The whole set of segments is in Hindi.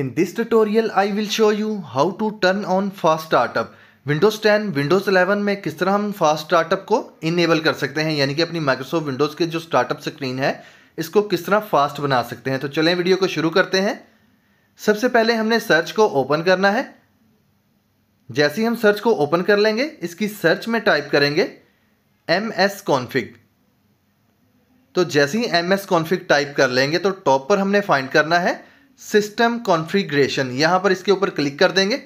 In this tutorial, I will show you how to turn on Fast Startup. Windows 10, Windows 11 में किस तरह हम फास्ट स्टार्टअप को enable कर सकते हैं यानी कि अपनी माइक्रोसॉफ्ट विंडोज़ के जो स्टार्टअप स्क्रीन है इसको किस तरह फास्ट बना सकते हैं तो चलें वीडियो को शुरू करते हैं सबसे पहले हमने सर्च को ओपन करना है जैसे ही हम सर्च को ओपन कर लेंगे इसकी सर्च में टाइप करेंगे एम एस कॉन्फिक तो जैसे ही एम एस कॉन्फिक टाइप कर लेंगे तो टॉप पर हमने फाइंड करना है सिस्टम कॉन्फ़िगरेशन यहाँ पर इसके ऊपर क्लिक कर देंगे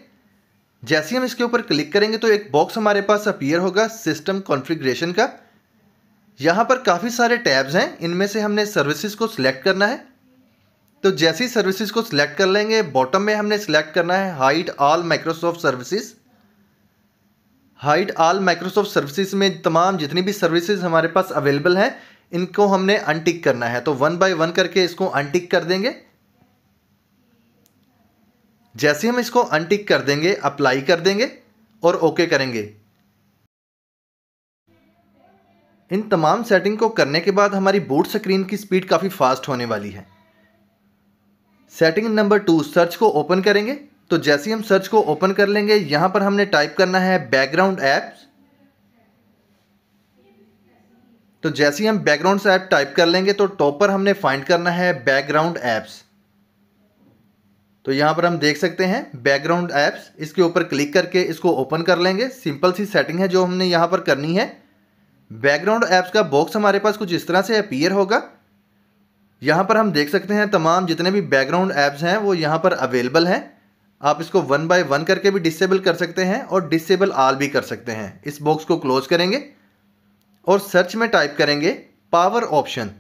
जैसे हम इसके ऊपर क्लिक करेंगे तो एक बॉक्स हमारे पास अपीयर होगा सिस्टम कॉन्फ़िगरेशन का यहाँ पर काफ़ी सारे टैब्स हैं इनमें से हमने सर्विसेज को सिलेक्ट करना है तो जैसे ही सर्विसेज को सिलेक्ट कर लेंगे बॉटम में हमने सिलेक्ट करना है hide all Microsoft services hide all Microsoft services में तमाम जितनी भी सर्विसेज हमारे पास अवेलेबल हैं इनको हमने अनटिक करना है तो वन बाय वन करके इसको अनटिक कर देंगे जैसे हम इसको अनटिक कर देंगे अप्लाई कर देंगे और ओके करेंगे इन तमाम सेटिंग को करने के बाद हमारी बूट स्क्रीन की स्पीड काफ़ी फास्ट होने वाली है सेटिंग नंबर टू सर्च को ओपन करेंगे तो जैसे हम सर्च को ओपन कर लेंगे यहाँ पर हमने टाइप करना है बैकग्राउंड ऐप्स तो जैसे ही हम बैकग्राउंड ऐप टाइप कर लेंगे तो टॉप पर हमने फाइंड करना है बैकग्राउंड ऐप्स तो यहाँ पर हम देख सकते हैं बैकग्राउंड ऐप्स इसके ऊपर क्लिक करके इसको ओपन कर लेंगे सिंपल सी सेटिंग है जो हमने यहाँ पर करनी है बैकग्राउंड ऐप्स का बॉक्स हमारे पास कुछ इस तरह से अपीयर होगा यहाँ पर हम देख सकते हैं तमाम जितने भी बैकग्राउंड ऐप्स हैं वो यहाँ पर अवेलेबल हैं आप इसको वन बाय वन करके भी डिसेबल कर सकते हैं और डिसेबल आल भी कर सकते हैं इस बॉक्स को क्लोज करेंगे और सर्च में टाइप करेंगे पावर ऑप्शन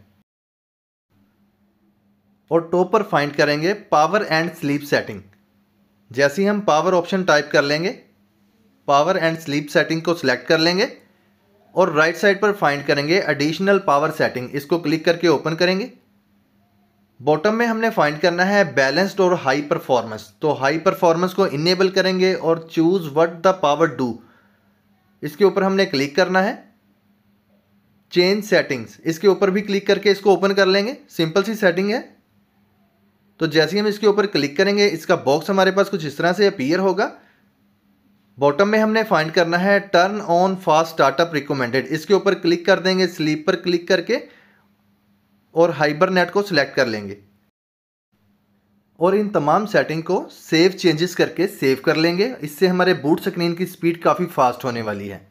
और टॉप पर फाइंड करेंगे पावर एंड स्लीप सेटिंग जैसे ही हम पावर ऑप्शन टाइप कर लेंगे पावर एंड स्लीप सेटिंग को सिलेक्ट कर लेंगे और राइट right साइड पर फाइंड करेंगे एडिशनल पावर सेटिंग इसको क्लिक करके ओपन करेंगे बॉटम में हमने फाइंड करना है बैलेंस्ड और हाई परफॉर्मेंस तो हाई परफॉर्मेंस को इनेबल करेंगे और choose what the power do इसके ऊपर हमने क्लिक करना है चेंज सेटिंग्स इसके ऊपर भी क्लिक करके इसको ओपन कर लेंगे सिंपल सी सेटिंग है तो जैसे ही हम इसके ऊपर क्लिक करेंगे इसका बॉक्स हमारे पास कुछ इस तरह से अपीयर होगा बॉटम में हमने फाइंड करना है turn on fast startup recommended इसके ऊपर क्लिक कर देंगे स्लीप पर क्लिक करके और हाइबर नेट को सिलेक्ट कर लेंगे और इन तमाम सेटिंग को सेव चेंजेस करके सेव कर लेंगे इससे हमारे बूट स्क्रीन की स्पीड काफ़ी फास्ट होने वाली है